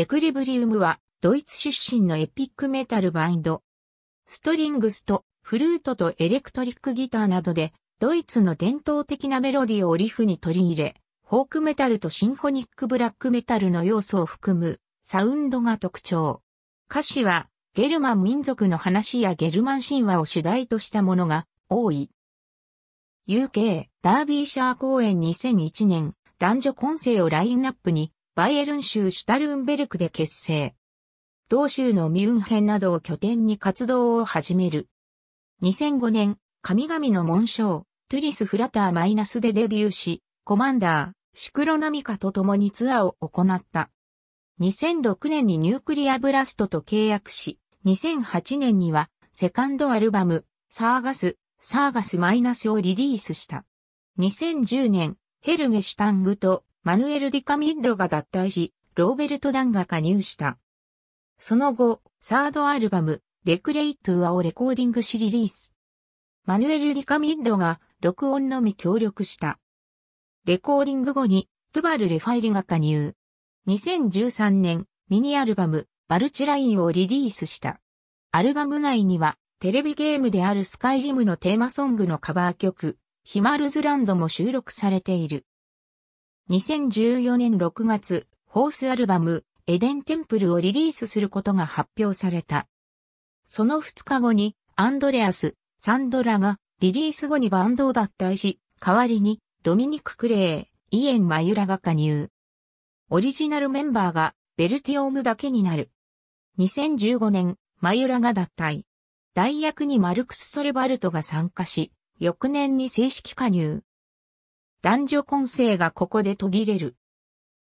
エクリブリウムはドイツ出身のエピックメタルバンド。ストリングスとフルートとエレクトリックギターなどでドイツの伝統的なメロディーをリフに取り入れ、フォークメタルとシンフォニックブラックメタルの要素を含むサウンドが特徴。歌詞はゲルマン民族の話やゲルマン神話を主題としたものが多い。UK ダービーシャー公演2001年男女混成をラインナップにバイエルン州シュタルンベルクで結成。同州のミュンヘンなどを拠点に活動を始める。2005年、神々の紋章、トゥリス・フラターマイナスでデビューし、コマンダー、シクロナミカと共にツアーを行った。2006年にニュークリアブラストと契約し、2008年にはセカンドアルバム、サーガス、サーガスマイナスをリリースした。2010年、ヘルゲシュタングとマヌエル・ディ・カミッロが脱退し、ローベルト・ダンが加入した。その後、サードアルバム、レクレイトゥアをレコーディングしリリース。マヌエル・ディ・カミッロが録音のみ協力した。レコーディング後に、トゥバル・レファイリが加入。2013年、ミニアルバム、バルチラインをリリースした。アルバム内には、テレビゲームであるスカイリムのテーマソングのカバー曲、ヒマルズランドも収録されている。2014年6月、ホースアルバム、エデンテンプルをリリースすることが発表された。その2日後に、アンドレアス、サンドラが、リリース後にバンドを脱退し、代わりに、ドミニク・クレー、イエン・マユラが加入。オリジナルメンバーが、ベルティオームだけになる。2015年、マユラが脱退。代役にマルクス・ソレバルトが参加し、翌年に正式加入。男女混成がここで途切れる。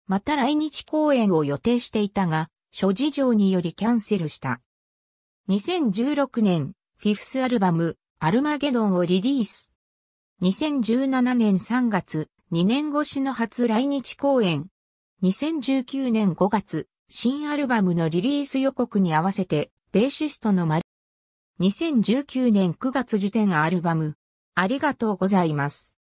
また来日公演を予定していたが、諸事情によりキャンセルした。2016年、フィフスアルバム、アルマゲドンをリリース。2017年3月、2年越しの初来日公演。2019年5月、新アルバムのリリース予告に合わせて、ベーシストのマリ、2019年9月時点アルバム、ありがとうございます。